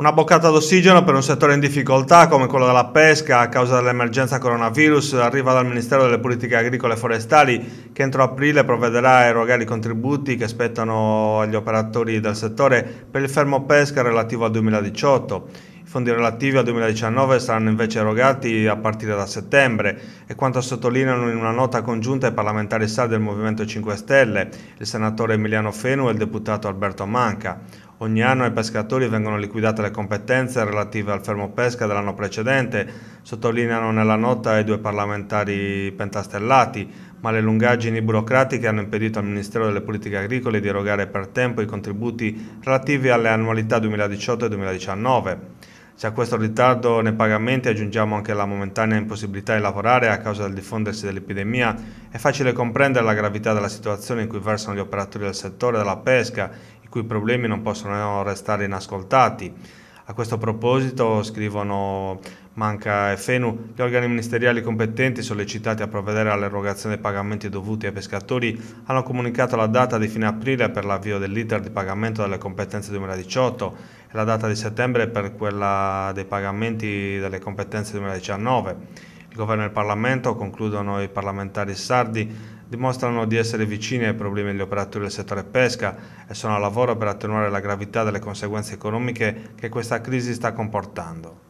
Una boccata d'ossigeno per un settore in difficoltà come quello della pesca a causa dell'emergenza coronavirus arriva dal Ministero delle Politiche Agricole e Forestali che entro aprile provvederà a erogare i contributi che spettano agli operatori del settore per il fermo pesca relativo al 2018. I fondi relativi al 2019 saranno invece erogati a partire da settembre e quanto sottolineano in una nota congiunta i parlamentari sardi del Movimento 5 Stelle, il senatore Emiliano Fenu e il deputato Alberto Manca. Ogni anno ai pescatori vengono liquidate le competenze relative al fermo pesca dell'anno precedente, sottolineano nella nota i due parlamentari pentastellati, ma le lungaggini burocratiche hanno impedito al Ministero delle Politiche Agricole di erogare per tempo i contributi relativi alle annualità 2018 e 2019. Se a questo ritardo nei pagamenti aggiungiamo anche la momentanea impossibilità di lavorare a causa del diffondersi dell'epidemia, è facile comprendere la gravità della situazione in cui versano gli operatori del settore della pesca, i cui problemi non possono restare inascoltati. A questo proposito, scrivono Manca e Fenu, gli organi ministeriali competenti sollecitati a provvedere all'erogazione dei pagamenti dovuti ai pescatori hanno comunicato la data di fine aprile per l'avvio dell'iter di pagamento delle competenze 2018 e la data di settembre per quella dei pagamenti delle competenze 2019. Il governo e il Parlamento, concludono i parlamentari sardi, dimostrano di essere vicini ai problemi degli operatori del settore pesca e sono al lavoro per attenuare la gravità delle conseguenze economiche che questa crisi sta comportando.